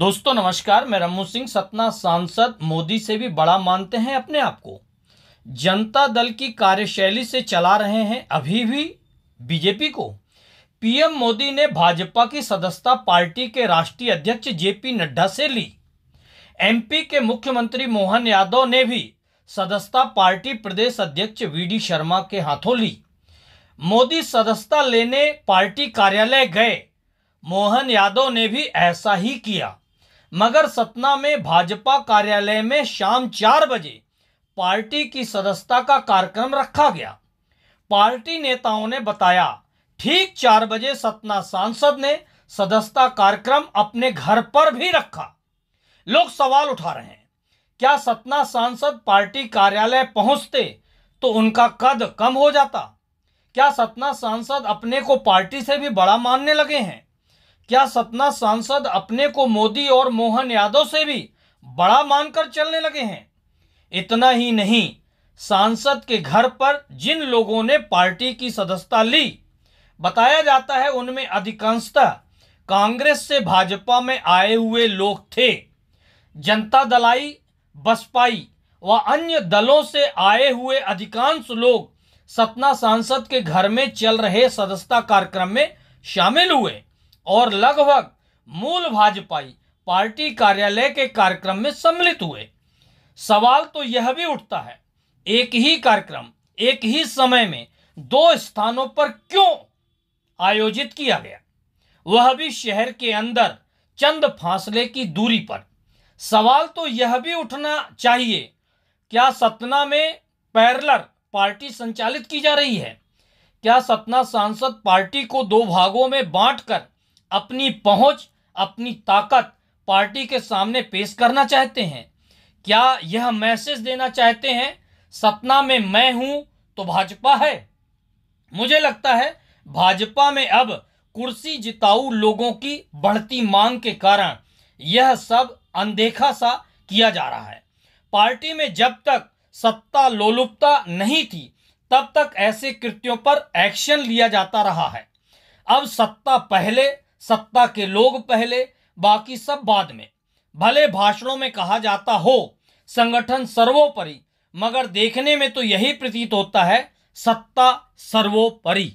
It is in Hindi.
दोस्तों नमस्कार मैं रमू सिंह सतना सांसद मोदी से भी बड़ा मानते हैं अपने आप को जनता दल की कार्यशैली से चला रहे हैं अभी भी बीजेपी को पीएम मोदी ने भाजपा की सदस्यता पार्टी के राष्ट्रीय अध्यक्ष जेपी नड्डा से ली एमपी के मुख्यमंत्री मोहन यादव ने भी सदस्यता पार्टी प्रदेश अध्यक्ष वी शर्मा के हाथों ली मोदी सदस्यता लेने पार्टी कार्यालय गए मोहन यादव ने भी ऐसा ही किया मगर सतना में भाजपा कार्यालय में शाम चार बजे पार्टी की सदस्यता का कार्यक्रम रखा गया पार्टी नेताओं ने बताया ठीक चार बजे सतना सांसद ने सदस्यता कार्यक्रम अपने घर पर भी रखा लोग सवाल उठा रहे हैं क्या सतना सांसद पार्टी कार्यालय पहुंचते तो उनका कद कम हो जाता क्या सतना सांसद अपने को पार्टी से भी बड़ा मानने लगे हैं क्या सतना सांसद अपने को मोदी और मोहन यादव से भी बड़ा मानकर चलने लगे हैं इतना ही नहीं सांसद के घर पर जिन लोगों ने पार्टी की सदस्यता ली बताया जाता है उनमें अधिकांशतः कांग्रेस से भाजपा में आए हुए लोग थे जनता दलाई बसपाई व अन्य दलों से आए हुए अधिकांश लोग सतना सांसद के घर में चल रहे सदस्यता कार्यक्रम में शामिल हुए और लगभग मूल भाजपाई पार्टी कार्यालय के कार्यक्रम में सम्मिलित हुए सवाल तो यह भी उठता है एक ही कार्यक्रम एक ही समय में दो स्थानों पर क्यों आयोजित किया गया वह भी शहर के अंदर चंद फासले की दूरी पर सवाल तो यह भी उठना चाहिए क्या सतना में पैरलर पार्टी संचालित की जा रही है क्या सतना सांसद पार्टी को दो भागों में बांटकर अपनी पहुंच अपनी ताकत पार्टी के सामने पेश करना चाहते हैं क्या यह मैसेज देना चाहते हैं सपना में मैं हूं तो भाजपा है मुझे लगता है भाजपा में अब कुर्सी जिताऊ लोगों की बढ़ती मांग के कारण यह सब अनदेखा सा किया जा रहा है पार्टी में जब तक सत्ता लोलुपता नहीं थी तब तक ऐसे कृत्यों पर एक्शन लिया जाता रहा है अब सत्ता पहले सत्ता के लोग पहले बाकी सब बाद में भले भाषणों में कहा जाता हो संगठन सर्वोपरि मगर देखने में तो यही प्रतीत होता है सत्ता सर्वोपरि